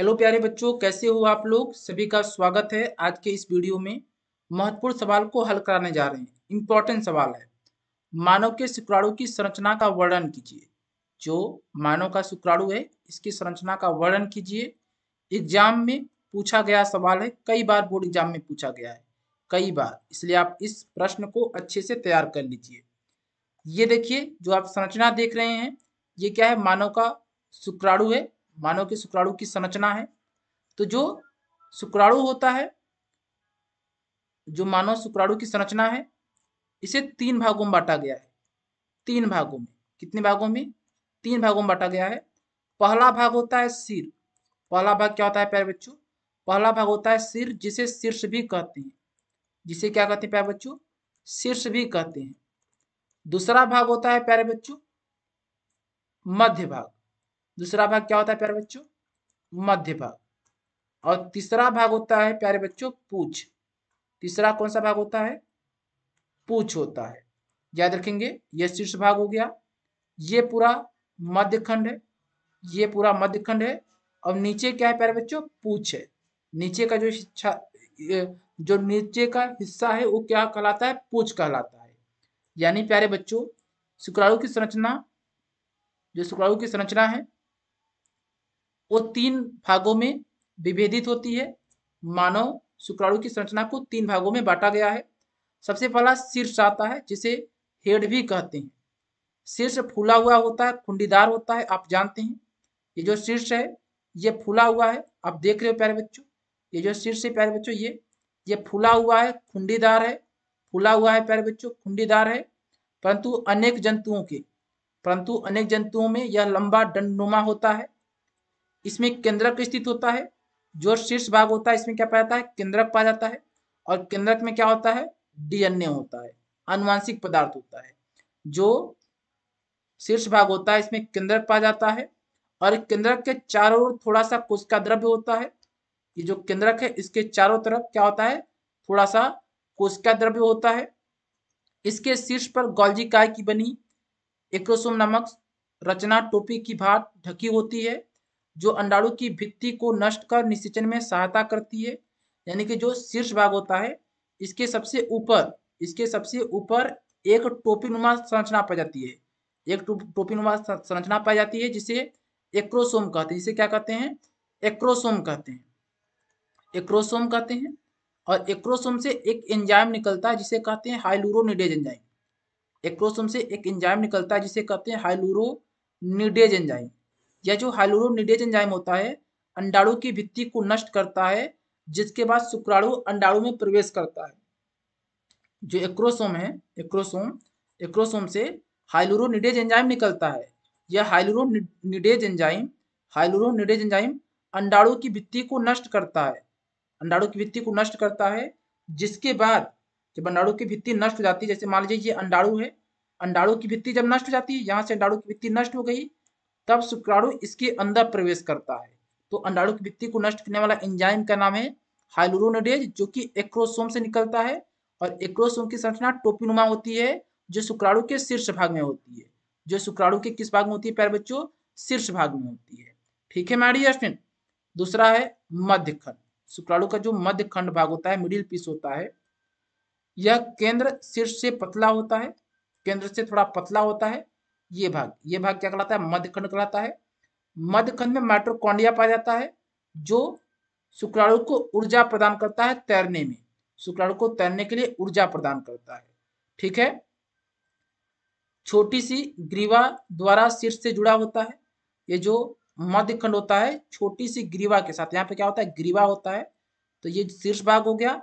hello प्यारे बच्चों कैसे हो आप लोग सभी का स्वागत है आज के इस वीडियो में महत्वपूर्ण सवाल को हल कराने जा रहे हैं इम्पोर्टेंट सवाल है मानव के शुक्राणु की संरचना का वर्णन कीजिए जो मानव का शुक्राणु है इसकी संरचना का वर्णन कीजिए एग्जाम में पूछा गया सवाल है कई बार बोर्ड एग्जाम में पूछा गया है कई बार इसलिए आप इस प्रश्न को अच्छे से तैयार कर लीजिए ये देखिए जो आप संरचना देख रहे हैं ये क्या है मानव का शुक्राणु है मानव के शुक्राणु की संरचना है तो जो शुक्राणु होता है जो मानव शुक्राणु की संरचना है इसे तीन भागों में बांटा गया है तीन भागों में कितने भागों में तीन भागों में बांटा गया है पहला भाग होता है सिर पहला भाग क्या होता है प्यारे बच्चों पहला भाग होता है सिर जिसे शीर्ष भी कहते हैं जिसे क्या कहते हैं प्यारे बच्चों शीर्ष भी कहते हैं दूसरा भाग होता है प्यारे बच्चों मध्य भाग दूसरा भाग क्या होता है प्यारे बच्चों मध्य भाग और तीसरा भाग होता है प्यारे बच्चों पूछ तीसरा कौन सा भाग होता है पूछ होता है याद रखेंगे ये शीर्ष भाग हो गया ये पूरा मध्य खंड है ये पूरा मध्य खंड है और नीचे क्या है प्यारे बच्चों पूछ है नीचे का जो शिक्षा जो नीचे का हिस्सा है वो क्या कहलाता है पूछ कहलाता है यानी प्यारे बच्चों शुक्राणु की संरचना जो शुक्राणु की संरचना है वो तीन भागों में विभेदित होती है मानव शुक्राणु की संरचना को तीन भागों में बांटा गया है सबसे पहला शीर्ष आता है जिसे हेड भी कहते हैं शीर्ष फूला हुआ होता है खुंडीदार होता है आप जानते हैं ये जो शीर्ष है ये फूला हुआ है आप देख रहे हो प्यारे बच्चों ये जो शीर्ष है प्यारे बच्चों ये ये फूला हुआ है खुंडीदार है फूला हुआ है प्यारे बच्चों खुंडीदार है परंतु अनेक जंतुओं के परंतु अनेक जंतुओं में यह लंबा डंडनुमा होता है इसमें केंद्रक स्थित होता है जो शीर्ष भाग होता है इसमें क्या पाया जाता है केंद्रक पाया जाता है और केंद्रक में क्या होता है डीएनए होता है अनुवांशिक पदार्थ होता है जो शीर्ष भाग होता है इसमें केंद्रक पाया जाता है और केंद्रक के चारों ओर थोड़ा सा कोशिका द्रव्य होता है ये जो केंद्रक है इसके चारों तरफ क्या होता है थोड़ा सा कोशिका द्रव्य होता है इसके शीर्ष पर गोल्जी काय की बनी एक नामक रचना टोपी की भात ढकी होती है जो अंडाणु की भित्ति को नष्ट कर निषेचन में सहायता करती है यानी कि जो शीर्ष भाग होता है इसके सबसे ऊपर इसके सबसे ऊपर एक टोपी नुमा संरचना पाई जाती है एक टोपी नुमा संरचना पाई जाती है जिसे एक्रोसोम कहते हैं जिसे क्या कहते हैं एक्रोसोम कहते हैं एक्रोसोम कहते हैं और एक्रोसोम से एक एंजाइम निकलता है जिसे कहते हैं हाइलूरोनिडेज एंजाइम एक्रोसोम से एक एंजाइम निकलता है जिसे कहते हैं हाइलूरोनिडेज एंजाइम यह जो हाइलोरोनिडेज एंजाइम होता है अंडाणु की भित्ति को नष्ट करता है जिसके बाद शुक्राणु अंडाणु में प्रवेश करता है जो एक्रोसोम है एक्रोसोम एक्रोसोम से हाइलोरोनिडेज एंजाइम निकलता है यह हाइलोरोनिडेज एंजाइम हाइलोरोनिडेज एंजाइम अंडाणु की भित्ति को नष्ट करता है अंडाणु की भित्ति को नष्ट करता है जिसके बाद जब अंडाणु की भित्ति नष्ट हो जाती है जैसे मान लीजिए ये अंडाणु है अंडाणु की भित्ति जब नष्ट हो जाती है यहाँ से अंडाणु की भित्ति नष्ट हो गई तब शुक्राणु इसके अंदर प्रवेश करता है तो अंडाणु की भित्ति को नष्ट करने वाला एंजाइम का नाम है हाइलोरोनडेज जो कि एक्रोसोम से निकलता है और एक्रोसोम की संरचना टोपीनुमा होती है जो शुक्राणु के शीर्ष भाग में होती है जो शुक्राणु के किस भाग में होती है प्यारे बच्चों शीर्ष भाग में होती है ठीक है मैडी अश्विन दूसरा है मध्य खंड शुक्राणु का जो मध्य खंड भाग होता है मिडिल पीस होता है यह केंद्र शीर्ष से पतला होता है केंद्र से थोड़ा पतला होता है ये भाग ये भाग क्या कहलाता है मध्यखंड कहलाता है मध्यखंड में माइट्रोकॉन्डिया पाया जाता है जो शुक्राणु को ऊर्जा प्रदान करता है तैरने में शुक्राणु को तैरने के लिए ऊर्जा प्रदान करता है ठीक है छोटी सी ग्रीवा द्वारा शीर्ष से जुड़ा होता है ये जो मध्यखंड होता है छोटी सी ग्रीवा के साथ यहाँ पे क्या होता है ग्रीवा होता है तो ये शीर्ष भाग हो गया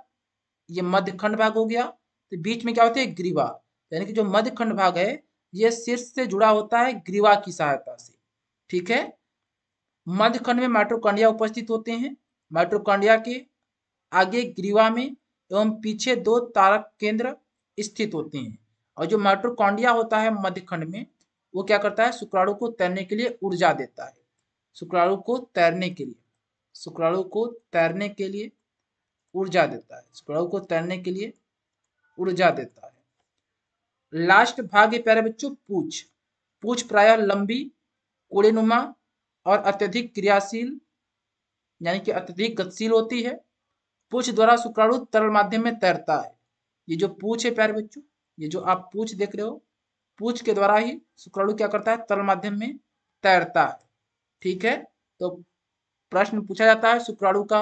ये मध्यखंड भाग हो गया तो बीच में क्या होता है ग्रीवा यानी कि जो मध्यखंड भाग है यह शीर्ष से जुड़ा होता है ग्रीवा की सहायता से ठीक है मध्य खंड में माइट्रोकॉन्ड्रिया उपस्थित होते हैं माइट्रोकॉन्ड्रिया के आगे ग्रीवा में एवं पीछे दो तारक केंद्र स्थित होते हैं और जो माइट्रोकॉन्ड्रिया होता है मध्य खंड में वो क्या करता है शुक्राणु को तैरने के लिए ऊर्जा देता है शुक्राणु को तैरने के लिए शुक्राणु को तैरने के लिए ऊर्जा देता है शुक्राणु को तैरने के लिए ऊर्जा देता है लास्ट भाग ये प्यारे बच्चों पूछ पूछ प्राय लंबी कोड़ेनुमा और अत्यधिक क्रियाशील यानी कि अत्यधिक गतिशील होती है पूछ द्वारा शुक्राणु तरल माध्यम में तैरता है ये जो पूछ है प्यारे बच्चों ये जो आप पूछ देख रहे हो पूछ के द्वारा ही शुक्राणु क्या करता है तरल माध्यम में तैरता है ठीक है तो प्रश्न पूछा जाता है शुक्राणु का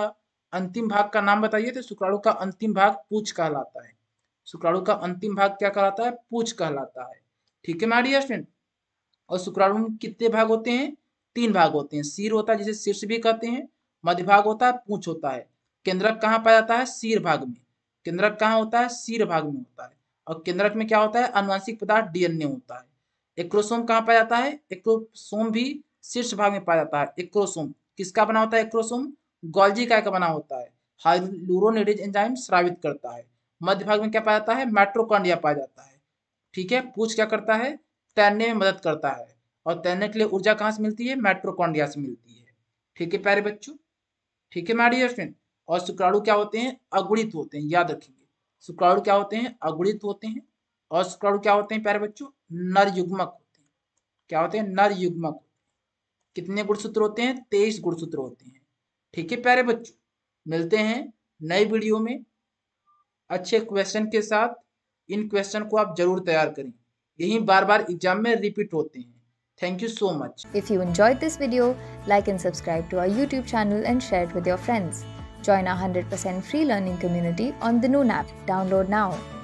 अंतिम भाग का नाम बताइए तो शुक्राणु का अंतिम भाग पूछ कहलाता है शुक्राणु का अंतिम भाग क्या कहलाता है पूछ कहलाता है ठीक है मारी स्टूडेंट और शुक्राणु में कितने भाग होते हैं तीन भाग होते हैं सिर होता है जिसे शीर्ष भी कहते हैं मध्य भाग होता है पूछ होता है केंद्रक कहाँ पाया जाता है सिर भाग में केंद्रक कहाँ होता है सिर भाग में होता है और केंद्रक में क्या होता है अनुवांशिक पदार्थ डीएनए होता है एक्रोसोम कहाँ पाया जाता है एक्रोसोम भी शीर्ष भाग में पाया जाता है एक्रोसोम किसका बना होता है एक्रोसोम गोल्जी का बना होता है हाइलूरोनिडेज एंजाइम स्रावित करता है मध्य भाग में क्या पाया जाता है मेट्रोकॉन्डिया पाया जाता है ठीक है पूछ क्या करता है तैरने में मदद करता है और तैरने के लिए ऊर्जा कहाँ से मिलती है मेट्रोकॉन्डिया से मिलती है ठीक है प्यारे बच्चों ठीक है मैडियर फ्रेंड और शुक्राणु क्या होते हैं अगुणित होते हैं याद रखेंगे शुक्राणु क्या होते हैं अगुणित होते हैं और शुक्राणु क्या होते हैं प्यारे बच्चों नर युग्मक होते हैं क्या होते हैं नर युग्मक कितने गुणसूत्र होते हैं तेईस गुणसूत्र होते हैं ठीक है प्यारे बच्चों मिलते हैं नई वीडियो में अच्छे क्वेश्चन के साथ इन क्वेश्चन को आप जरूर तैयार करें यही बार बार एग्जाम में रिपीट होते हैं thank you so much if you enjoy this video like and subscribe to our YouTube channel and share with your friends join our hundred percent free learning community on the Noon app download now